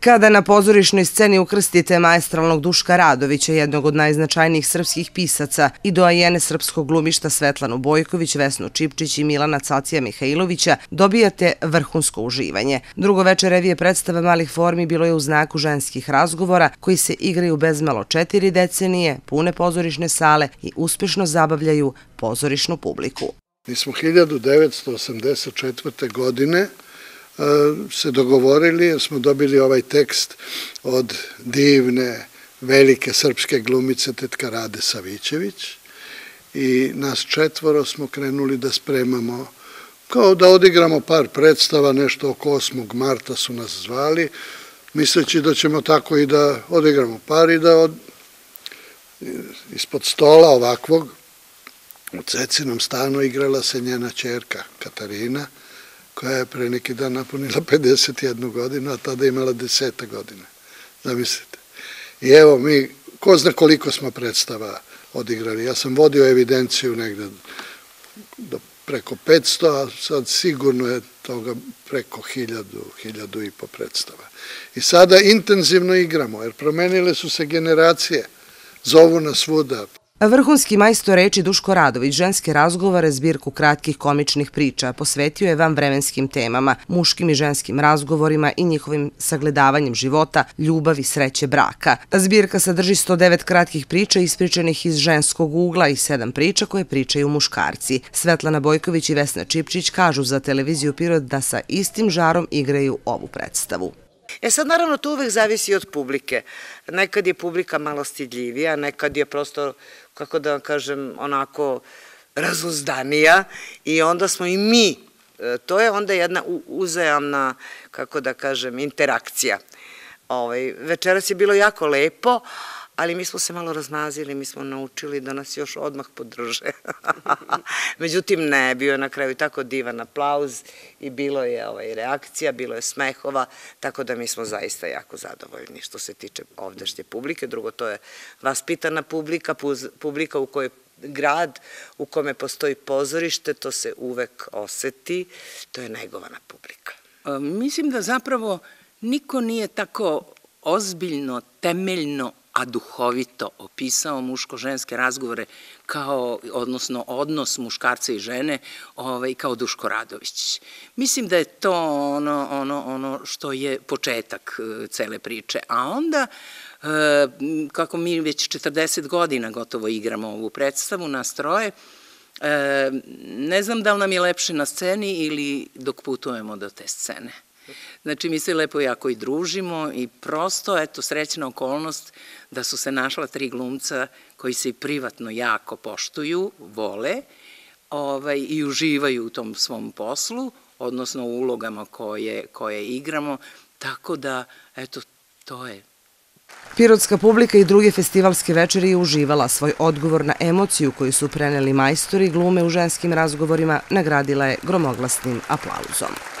Kada na pozorišnoj sceni ukrstite majestralnog Duška Radovića, jednog od najznačajnijih srpskih pisaca, i doajene srpskog glumišta Svetlanu Bojković, Vesnu Čipčić i Milana Cacija Mihajlovića, dobijate vrhunsko uživanje. Drugo veče revije predstava malih formi bilo je u znaku ženskih razgovora, koji se igraju bezmalo četiri decenije, pune pozorišne sale i uspešno zabavljaju pozorišnu publiku. Mi smo 1984. godine se dogovorili jer smo dobili ovaj tekst od divne, velike srpske glumice tetka Rade Savićević i nas četvoro smo krenuli da spremamo kao da odigramo par predstava, nešto oko 8. marta su nas zvali, misleći da ćemo tako i da odigramo par i da od, ispod stola ovakvog u Cecinom stanu igrala se njena čerka Katarina, koja je pre neki dan napunila 51 godinu, a tada imala deseta godina. Zamislite. I evo mi, ko zna koliko smo predstava odigrali. Ja sam vodio evidenciju negde do preko 500, a sad sigurno je toga preko 1000, 1000 i po predstava. I sada intenzivno igramo, jer promenile su se generacije. Zovu nas svuda, Vrhunski majstor reči Duško Radović ženske razgovore zbirku kratkih komičnih priča posvetio je vam vremenskim temama, muškim i ženskim razgovorima i njihovim sagledavanjem života, ljubavi, sreće, braka. Zbirka sadrži 109 kratkih priča ispričanih iz ženskog ugla i 7 priča koje pričaju muškarci. Svetlana Bojković i Vesna Čipčić kažu za televiziju Pirot da sa istim žarom igraju ovu predstavu. E sad, naravno, to uvek zavisi od publike. Nekad je publika malo stidljivija, nekad je prosto, kako da vam kažem, onako razuzdanija i onda smo i mi, e, to je onda jedna uzajamna, kako da kažem, interakcija. Ovaj, večeras je bilo jako lepo, ali mi smo se malo razmazili, mi smo naučili da nas još odmah podrže. Međutim, ne, bio je na kraju tako divan aplauz i bilo je ovaj, reakcija, bilo je smehova, tako da mi smo zaista jako zadovoljni što se tiče ovdešnje publike. Drugo, to je vaspitana publika, publika u kojoj grad u kome postoji pozorište, to se uvek oseti, to je negovana publika. Mislim da zapravo niko nije tako ozbiljno, temeljno a duhovito opisao muško-ženske razgovore kao, odnosno odnos muškarca i žene ovaj, kao Duško Radović. Mislim da je to ono, ono, ono što je početak e, cele priče. A onda, e, kako mi već 40 godina gotovo igramo ovu predstavu, nas troje, e, ne znam da li nam je lepše na sceni ili dok putujemo do te scene. Znači, mi se lepo jako i družimo i prosto, eto, srećna okolnost da su se našla tri glumca koji se i privatno jako poštuju, vole ovaj, i uživaju u tom svom poslu, odnosno u ulogama koje, koje igramo, tako da, eto, to je Pirotska publika i druge festivalske večeri je uživala svoj odgovor na emociju koju su preneli majstori glume u ženskim razgovorima, nagradila je gromoglasnim aplauzom.